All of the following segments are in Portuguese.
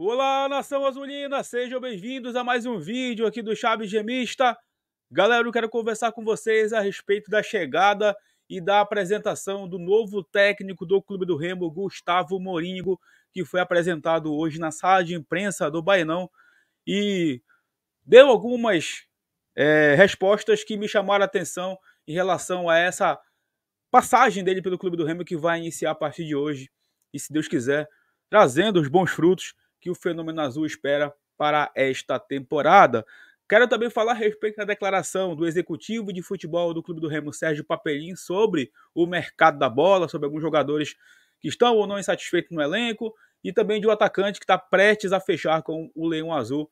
Olá, nação azulina! Sejam bem-vindos a mais um vídeo aqui do Chaves Gemista. Galera, eu quero conversar com vocês a respeito da chegada e da apresentação do novo técnico do Clube do Remo, Gustavo Moringo, que foi apresentado hoje na sala de imprensa do Bainão e deu algumas é, respostas que me chamaram a atenção em relação a essa passagem dele pelo Clube do Remo que vai iniciar a partir de hoje e, se Deus quiser, trazendo os bons frutos que o Fenômeno Azul espera para esta temporada. Quero também falar a respeito da declaração do executivo de futebol do Clube do Remo, Sérgio Papelim, sobre o mercado da bola, sobre alguns jogadores que estão ou não insatisfeitos no elenco, e também de um atacante que está prestes a fechar com o Leão Azul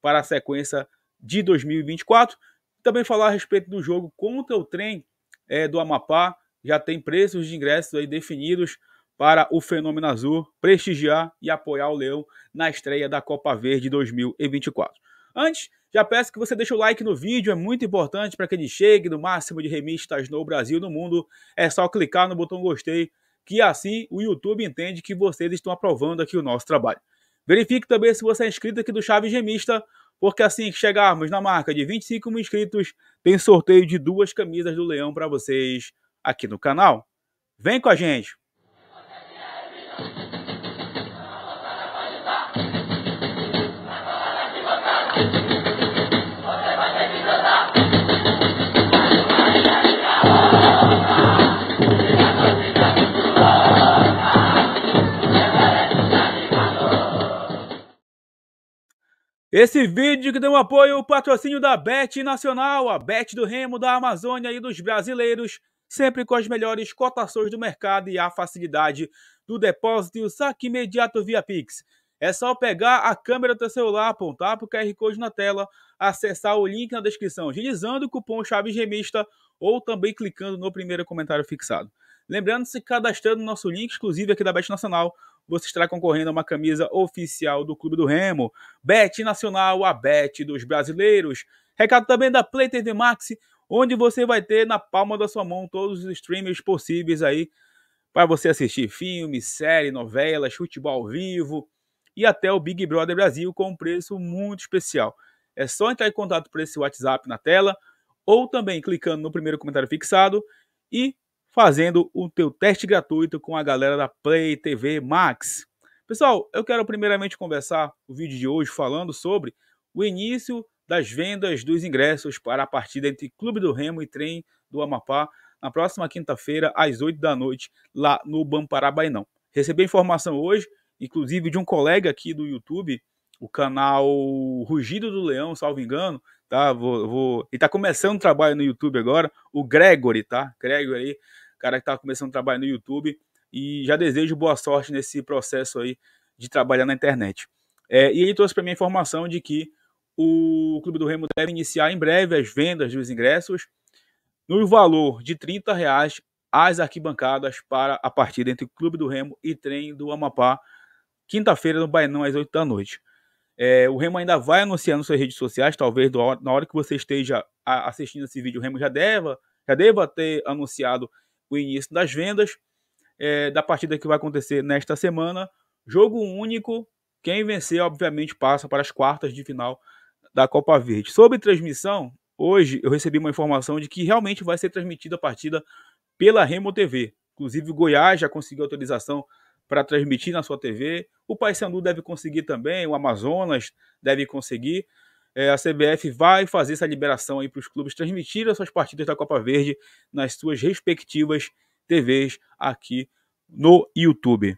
para a sequência de 2024. Também falar a respeito do jogo contra o trem é, do Amapá, já tem preços de ingressos aí definidos para o Fenômeno Azul prestigiar e apoiar o Leão na estreia da Copa Verde 2024. Antes, já peço que você deixe o like no vídeo, é muito importante para que ele chegue no máximo de remistas no Brasil e no mundo. É só clicar no botão gostei, que assim o YouTube entende que vocês estão aprovando aqui o nosso trabalho. Verifique também se você é inscrito aqui do Chave Gemista, porque assim que chegarmos na marca de 25 mil inscritos, tem sorteio de duas camisas do Leão para vocês aqui no canal. Vem com a gente! Esse vídeo que deu apoio ao patrocínio da Bet Nacional, a Bet do Remo, da Amazônia e dos brasileiros, sempre com as melhores cotações do mercado e a facilidade do depósito e o saque imediato via Pix. É só pegar a câmera do seu celular, apontar para o QR Code na tela, acessar o link na descrição, utilizando o cupom Chaves Remista ou também clicando no primeiro comentário fixado. Lembrando, se cadastrando nosso link exclusivo aqui da Bet Nacional, você estará concorrendo a uma camisa oficial do Clube do Remo. Bet Nacional, a Bet dos brasileiros. Recado também da PlayTV Max, onde você vai ter na palma da sua mão todos os streamers possíveis aí para você assistir filmes, séries, novelas, futebol ao vivo e até o Big Brother Brasil com um preço muito especial. É só entrar em contato por esse WhatsApp na tela ou também clicando no primeiro comentário fixado e fazendo o teu teste gratuito com a galera da Play TV Max. Pessoal, eu quero primeiramente conversar o vídeo de hoje falando sobre o início das vendas dos ingressos para a partida entre Clube do Remo e Trem do Amapá na próxima quinta-feira às 8 da noite lá no Bamparabainão. Recebi informação hoje, inclusive de um colega aqui do YouTube, o canal Rugido do Leão, salvo engano, tá? Vou, vou... Ele tá começando um trabalho no YouTube agora, o Gregory, tá? Gregory cara que está começando a trabalhar no YouTube. E já desejo boa sorte nesse processo aí de trabalhar na internet. É, e ele trouxe para mim a informação de que o Clube do Remo deve iniciar em breve as vendas dos ingressos no valor de R$ reais as arquibancadas para a partida entre o Clube do Remo e Trem do Amapá, quinta-feira no Bainão, às 8 da noite. É, o Remo ainda vai anunciar nas suas redes sociais, talvez na hora que você esteja assistindo esse vídeo, o Remo já deva, já deva ter anunciado o início das vendas é, da partida que vai acontecer nesta semana. Jogo único. Quem vencer, obviamente, passa para as quartas de final da Copa Verde. Sobre transmissão, hoje eu recebi uma informação de que realmente vai ser transmitida a partida pela Remo TV. Inclusive, o Goiás já conseguiu autorização para transmitir na sua TV. O Paysandu deve conseguir também, o Amazonas deve conseguir é, a CBF vai fazer essa liberação aí para os clubes transmitirem as suas partidas da Copa Verde nas suas respectivas TVs aqui no YouTube.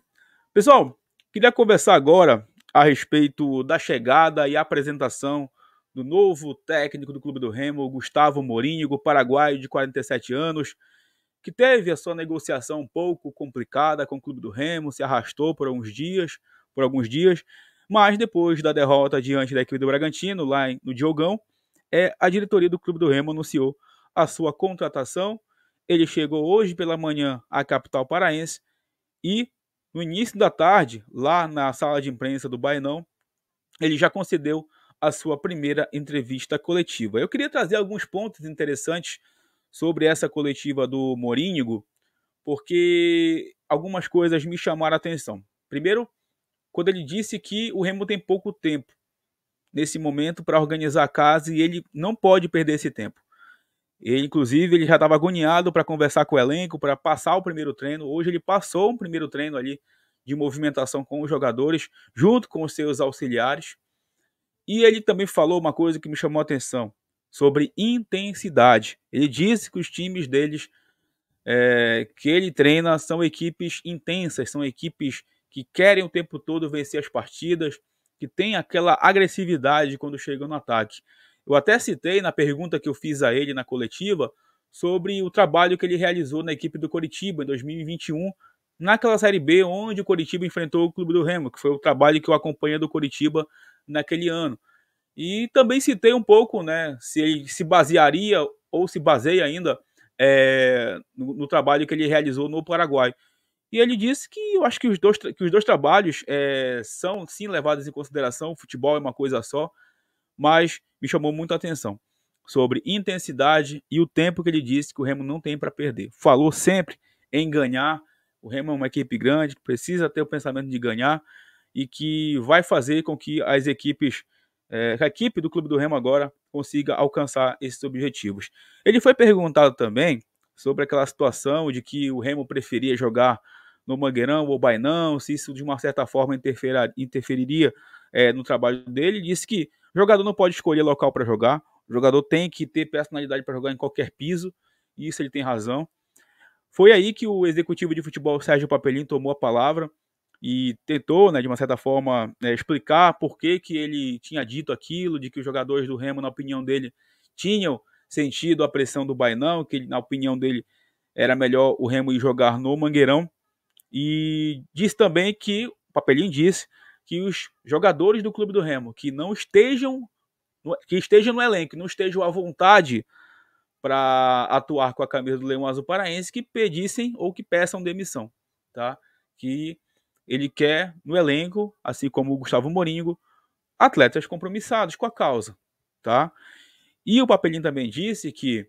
Pessoal, queria conversar agora a respeito da chegada e apresentação do novo técnico do Clube do Remo, Gustavo Morínigo, paraguaio de 47 anos, que teve a sua negociação um pouco complicada com o Clube do Remo, se arrastou por alguns dias, por alguns dias, mas depois da derrota diante da equipe do Bragantino, lá no Diogão, é, a diretoria do Clube do Remo anunciou a sua contratação. Ele chegou hoje pela manhã à capital paraense e no início da tarde, lá na sala de imprensa do Bainão, ele já concedeu a sua primeira entrevista coletiva. Eu queria trazer alguns pontos interessantes sobre essa coletiva do Morínigo, porque algumas coisas me chamaram a atenção. Primeiro, quando ele disse que o Remo tem pouco tempo nesse momento para organizar a casa e ele não pode perder esse tempo. Ele, inclusive, ele já estava agoniado para conversar com o elenco, para passar o primeiro treino. Hoje ele passou um primeiro treino ali de movimentação com os jogadores, junto com os seus auxiliares. E ele também falou uma coisa que me chamou a atenção sobre intensidade. Ele disse que os times deles é, que ele treina são equipes intensas, são equipes que querem o tempo todo vencer as partidas, que tem aquela agressividade quando chegam no ataque. Eu até citei na pergunta que eu fiz a ele na coletiva sobre o trabalho que ele realizou na equipe do Coritiba em 2021, naquela Série B onde o Coritiba enfrentou o Clube do Remo, que foi o trabalho que eu acompanhei do Coritiba naquele ano. E também citei um pouco, né, se ele se basearia ou se baseia ainda é, no, no, trabalho que ele realizou no Paraguai. E ele disse que eu acho que os dois, que os dois trabalhos é, são sim levados em consideração, o futebol é uma coisa só, mas me chamou muito a atenção sobre intensidade e o tempo que ele disse que o Remo não tem para perder. Falou sempre em ganhar, o Remo é uma equipe grande, precisa ter o pensamento de ganhar e que vai fazer com que as equipes, é, a equipe do Clube do Remo agora consiga alcançar esses objetivos. Ele foi perguntado também sobre aquela situação de que o Remo preferia jogar no Mangueirão ou Bainão, se isso de uma certa forma interferiria é, no trabalho dele. Disse que o jogador não pode escolher local para jogar, o jogador tem que ter personalidade para jogar em qualquer piso, e isso ele tem razão. Foi aí que o executivo de futebol Sérgio Papelim tomou a palavra e tentou, né, de uma certa forma, né, explicar por que, que ele tinha dito aquilo, de que os jogadores do Remo, na opinião dele, tinham sentido a pressão do Bainão, que na opinião dele era melhor o Remo ir jogar no Mangueirão. E diz também que, o papelinho disse, que os jogadores do Clube do Remo que não estejam que estejam no elenco, não estejam à vontade para atuar com a camisa do Leão Azul Paraense, que pedissem ou que peçam demissão, tá? Que ele quer no elenco, assim como o Gustavo Moringo, atletas compromissados com a causa, tá? E o Papelinho também disse que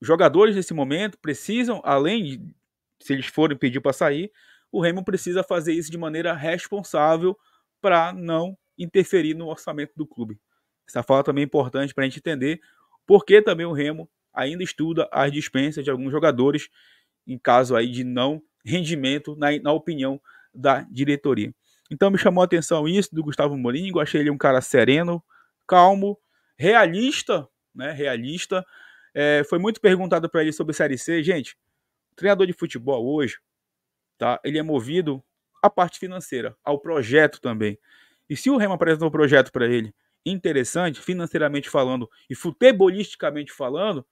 jogadores nesse momento precisam, além se eles forem pedir para sair, o Remo precisa fazer isso de maneira responsável para não interferir no orçamento do clube. Essa fala também é importante para a gente entender porque também o Remo ainda estuda as dispensas de alguns jogadores em caso aí de não rendimento, na, na opinião da diretoria. Então me chamou a atenção isso do Gustavo Mourinho, achei ele um cara sereno, calmo, realista, né, realista. É, foi muito perguntado para ele sobre Série C, gente, treinador de futebol hoje, tá? Ele é movido à parte financeira, ao projeto também. E se o Remo apresentou um projeto para ele interessante, financeiramente falando e futebolisticamente falando,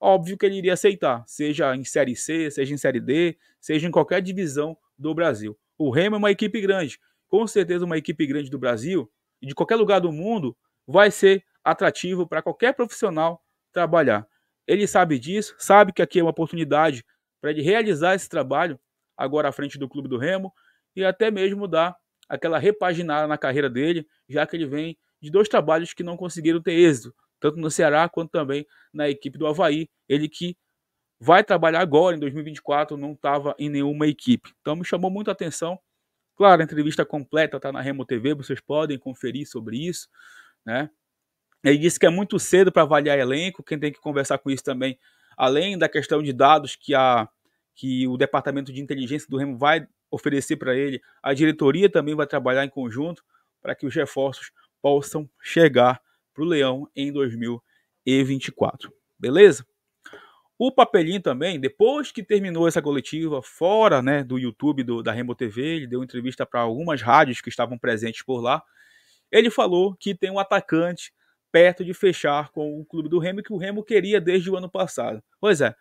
óbvio que ele iria aceitar, seja em Série C, seja em Série D, seja em qualquer divisão do Brasil. O Remo é uma equipe grande, com certeza uma equipe grande do Brasil e de qualquer lugar do mundo vai ser atrativo para qualquer profissional trabalhar. Ele sabe disso, sabe que aqui é uma oportunidade para ele realizar esse trabalho agora à frente do Clube do Remo e até mesmo dar aquela repaginada na carreira dele, já que ele vem de dois trabalhos que não conseguiram ter êxito, tanto no Ceará quanto também na equipe do Havaí. Ele que vai trabalhar agora em 2024, não estava em nenhuma equipe. Então me chamou muito atenção. Claro, a entrevista completa está na Remo TV, vocês podem conferir sobre isso, né? Ele disse que é muito cedo para avaliar elenco, quem tem que conversar com isso também além da questão de dados que, a, que o Departamento de Inteligência do Remo vai oferecer para ele, a diretoria também vai trabalhar em conjunto para que os reforços possam chegar para o Leão em 2024. Beleza? O papelinho também, depois que terminou essa coletiva, fora né, do YouTube do, da Remo TV, ele deu entrevista para algumas rádios que estavam presentes por lá. Ele falou que tem um atacante perto de fechar com o clube do Remo que o Remo queria desde o ano passado. Pois é.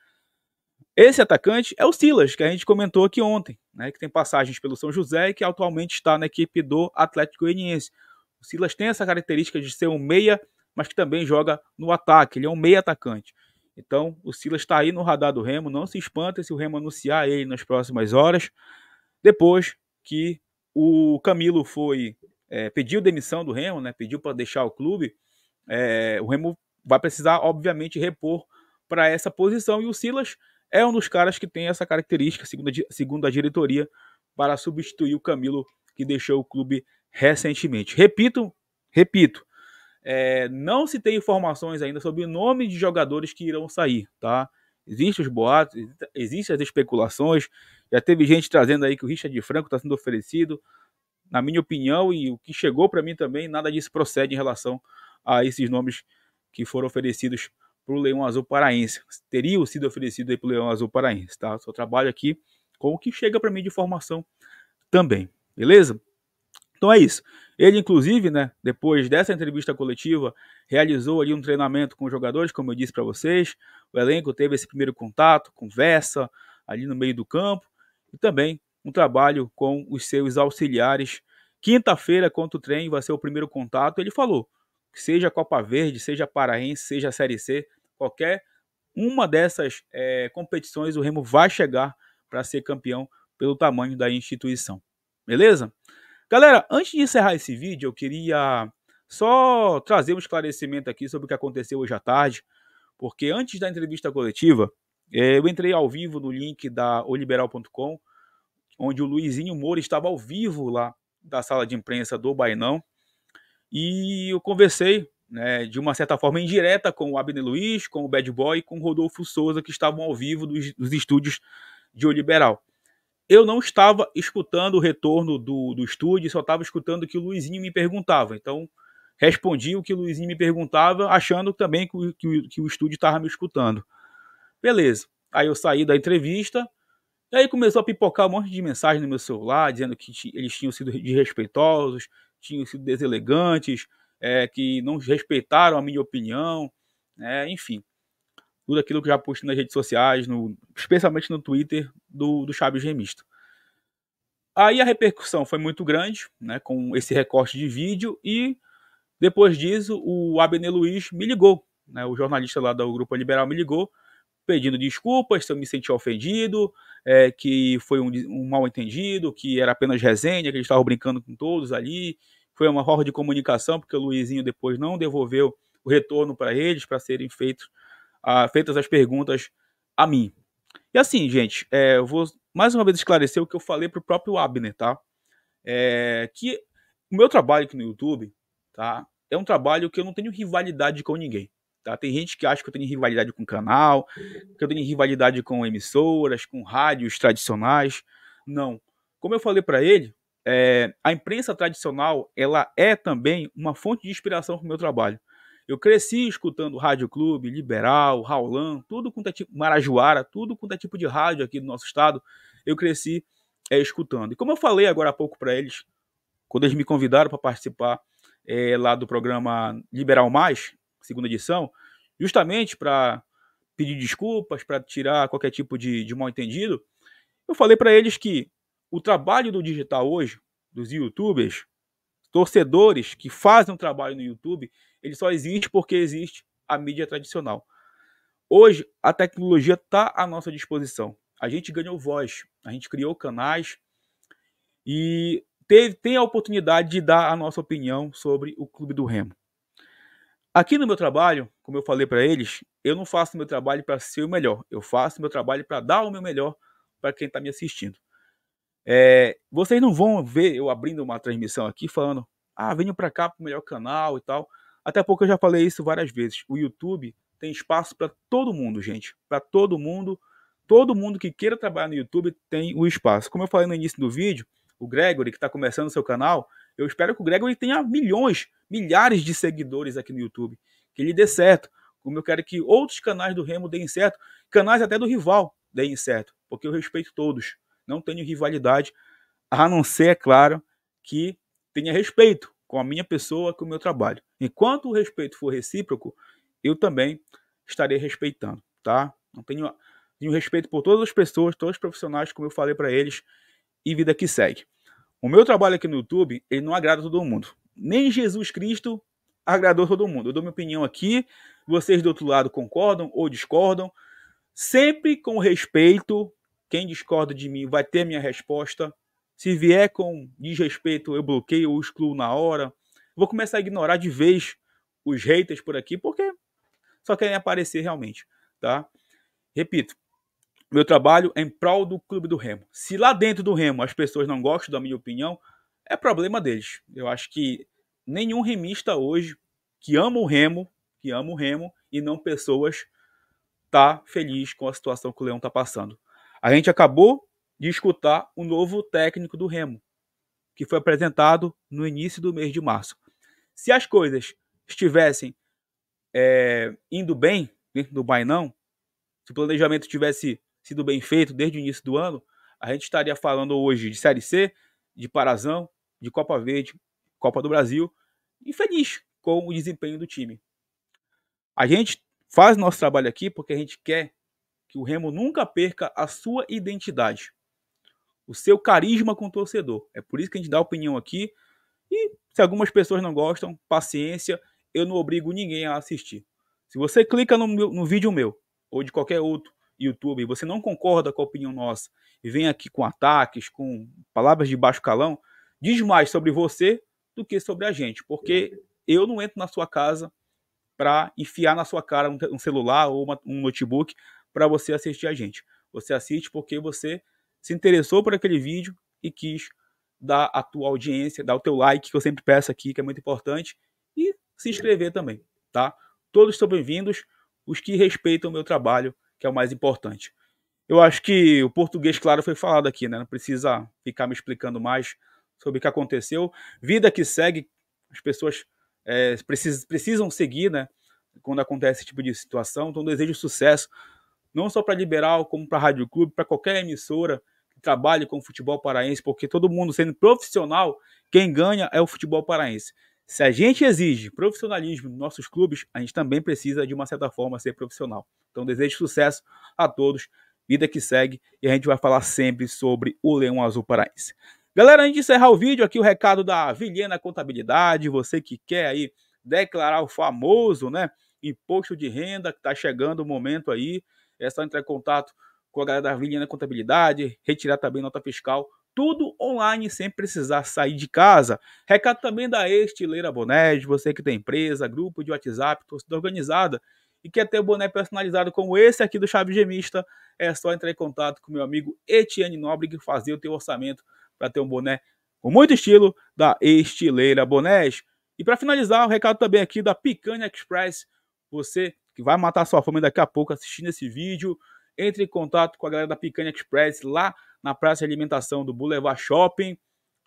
Esse atacante é o Silas, que a gente comentou aqui ontem, né, que tem passagens pelo São José e que atualmente está na equipe do Atlético Goianiense. O Silas tem essa característica de ser um meia, mas que também joga no ataque, ele é um meia atacante. Então, o Silas está aí no radar do Remo, não se espanta se o Remo anunciar ele nas próximas horas, depois que o Camilo foi é, pediu demissão do Remo, né, pediu para deixar o clube, é, o Remo vai precisar, obviamente, repor para essa posição. E o Silas é um dos caras que tem essa característica, segundo a, segundo a diretoria, para substituir o Camilo, que deixou o clube recentemente. Repito, repito, é, não se tem informações ainda sobre o nome de jogadores que irão sair, tá? Existem os boatos, existem as especulações. Já teve gente trazendo aí que o Richard Franco está sendo oferecido. Na minha opinião, e o que chegou para mim também, nada disso procede em relação a esses nomes que foram oferecidos para o Leão Azul Paraense. Teriam sido oferecidos para o Leão Azul Paraense, tá? Só trabalho aqui com o que chega para mim de informação também, beleza? Então é isso. Ele, inclusive, né, depois dessa entrevista coletiva, realizou ali um treinamento com os jogadores, como eu disse para vocês. O elenco teve esse primeiro contato, conversa ali no meio do campo e também um trabalho com os seus auxiliares. Quinta-feira, contra o trem, vai ser o primeiro contato. Ele falou seja Copa Verde, seja Paraense, seja Série C, qualquer uma dessas é, competições o Remo vai chegar para ser campeão pelo tamanho da instituição. Beleza? Galera, antes de encerrar esse vídeo, eu queria só trazer um esclarecimento aqui sobre o que aconteceu hoje à tarde, porque antes da entrevista coletiva, eh, eu entrei ao vivo no link da oliberal.com, onde o Luizinho Moura estava ao vivo lá da sala de imprensa do Bainão, e eu conversei, né, de uma certa forma indireta, com o Abner Luiz, com o Bad Boy, com o Rodolfo Souza, que estavam ao vivo dos, dos estúdios de O Liberal. Eu não estava escutando o retorno do, do estúdio, só estava escutando o que o Luizinho me perguntava. Então, respondi o que o Luizinho me perguntava, achando também que, que, que o estúdio estava me escutando. Beleza. Aí eu saí da entrevista, e aí começou a pipocar um monte de mensagem no meu celular, dizendo que eles tinham sido desrespeitosos, tinham sido deselegantes, é, que não respeitaram a minha opinião, né, enfim. Tudo aquilo que eu já postei nas redes sociais, no, especialmente no Twitter do, do Chaves Remisto. Aí a repercussão foi muito grande, né, com esse recorte de vídeo, e depois disso o Abner Luiz me ligou, né, o jornalista lá do Grupo Liberal me ligou, pedindo desculpas se eu me senti ofendido, é, que foi um, um mal entendido, que era apenas resenha, que eles estavam brincando com todos ali. Foi uma forma de comunicação, porque o Luizinho depois não devolveu o retorno para eles, para serem feitos, feitas as perguntas a mim. E assim, gente, é, eu vou mais uma vez esclarecer o que eu falei para o próprio Abner, tá? É, que o meu trabalho aqui no YouTube, tá? É um trabalho que eu não tenho rivalidade com ninguém. Tá? Tem gente que acha que eu tenho rivalidade com o canal, que eu tenho rivalidade com emissoras, com rádios tradicionais. Não. Como eu falei para ele, é, a imprensa tradicional ela é também uma fonte de inspiração para o meu trabalho. Eu cresci escutando Rádio Clube, Liberal, Raulan, tudo quanto é tipo, Marajoara, tudo quanto é tipo de rádio aqui do nosso estado, eu cresci é, escutando. E como eu falei agora há pouco para eles, quando eles me convidaram para participar é, lá do programa Liberal Mais, segunda edição, justamente para pedir desculpas, para tirar qualquer tipo de, de mal-entendido, eu falei para eles que o trabalho do digital hoje, dos youtubers, torcedores que fazem um trabalho no YouTube, ele só existe porque existe a mídia tradicional. Hoje, a tecnologia está à nossa disposição. A gente ganhou voz, a gente criou canais e teve, tem a oportunidade de dar a nossa opinião sobre o Clube do Remo. Aqui no meu trabalho, como eu falei para eles, eu não faço meu trabalho para ser o melhor. Eu faço meu trabalho para dar o meu melhor para quem está me assistindo. É, vocês não vão ver eu abrindo uma transmissão aqui falando, ah, venho para cá para o melhor canal e tal. Até pouco eu já falei isso várias vezes. O YouTube tem espaço para todo mundo, gente. Para todo mundo. Todo mundo que queira trabalhar no YouTube tem o espaço. Como eu falei no início do vídeo, o Gregory, que está começando o seu canal, eu espero que o Gregory tenha milhões, milhares de seguidores aqui no YouTube. Que ele dê certo. Como eu quero que outros canais do Remo deem certo, canais até do rival deem certo. Porque eu respeito todos. Não tenho rivalidade, a não ser, é claro, que tenha respeito com a minha pessoa, com o meu trabalho. Enquanto o respeito for recíproco, eu também estarei respeitando, tá? Não tenho, tenho respeito por todas as pessoas, todos os profissionais, como eu falei para eles, e vida que segue. O meu trabalho aqui no YouTube, ele não agrada todo mundo. Nem Jesus Cristo agradou todo mundo. Eu dou minha opinião aqui, vocês do outro lado concordam ou discordam. Sempre com respeito, quem discorda de mim vai ter minha resposta. Se vier com desrespeito, eu bloqueio ou excluo na hora. Vou começar a ignorar de vez os haters por aqui, porque só querem aparecer realmente, tá? Repito, meu trabalho é em prol do clube do Remo. Se lá dentro do Remo as pessoas não gostam da minha opinião, é problema deles. Eu acho que nenhum remista hoje que ama o Remo, que ama o Remo e não pessoas tá feliz com a situação que o Leão tá passando. A gente acabou de escutar o novo técnico do Remo, que foi apresentado no início do mês de março. Se as coisas estivessem é, indo bem dentro do Bainão, se o planejamento tivesse sido bem feito desde o início do ano, a gente estaria falando hoje de Série C, de Parazão, de Copa Verde, Copa do Brasil, e feliz com o desempenho do time. A gente faz nosso trabalho aqui porque a gente quer que o Remo nunca perca a sua identidade, o seu carisma com o torcedor. É por isso que a gente dá opinião aqui. E se algumas pessoas não gostam, paciência, eu não obrigo ninguém a assistir. Se você clica no, meu, no vídeo meu ou de qualquer outro YouTube, você não concorda com a opinião nossa e vem aqui com ataques, com palavras de baixo calão, diz mais sobre você do que sobre a gente, porque eu não entro na sua casa para enfiar na sua cara um celular ou uma, um notebook para você assistir a gente. Você assiste porque você se interessou por aquele vídeo e quis dar a tua audiência, dar o teu like, que eu sempre peço aqui, que é muito importante, e se inscrever também, tá? Todos são bem-vindos, os que respeitam o meu trabalho que é o mais importante. Eu acho que o português, claro, foi falado aqui, né? Não precisa ficar me explicando mais sobre o que aconteceu. Vida que segue, as pessoas é, precisam, precisam seguir, né? Quando acontece esse tipo de situação. Então, desejo sucesso, não só para Liberal, como para a Rádio Clube, para qualquer emissora que trabalhe com o futebol paraense, porque todo mundo sendo profissional, quem ganha é o futebol paraense. Se a gente exige profissionalismo nos nossos clubes, a gente também precisa, de uma certa forma, ser profissional. Então, desejo sucesso a todos, vida que segue, e a gente vai falar sempre sobre o Leão Azul Paraense. Galera, antes de encerrar o vídeo, aqui o recado da Vilhena Contabilidade, você que quer aí declarar o famoso, né, imposto de renda, que está chegando o momento aí, é só entrar em contato com a galera da Vilhena Contabilidade, retirar também nota fiscal tudo online sem precisar sair de casa. Recado também da Estileira Bonés, você que tem empresa, grupo de WhatsApp, torcida organizada e quer ter o um boné personalizado como esse aqui do Chave Gemista, é só entrar em contato com meu amigo Etienne Nobre que fazer o teu orçamento para ter um boné com muito estilo da Estileira Bonés. E para finalizar, o um recado também aqui da Picanha Express, você que vai matar sua fome daqui a pouco assistindo esse vídeo, entre em contato com a galera da Picanha Express lá na Praça de Alimentação do Boulevard Shopping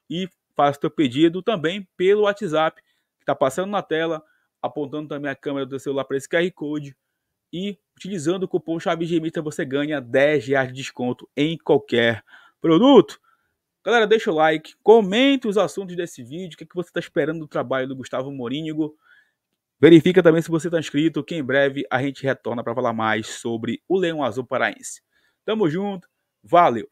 e faça o seu pedido também pelo WhatsApp que está passando na tela, apontando também a câmera do celular para esse QR Code e utilizando o cupom ChaveGemista você ganha 10 reais de desconto em qualquer produto. Galera, deixa o like, comente os assuntos desse vídeo, o que, é que você está esperando do trabalho do Gustavo Morínigo. Verifica também se você está inscrito, que em breve a gente retorna para falar mais sobre o Leão Azul Paraense. Tamo junto, valeu!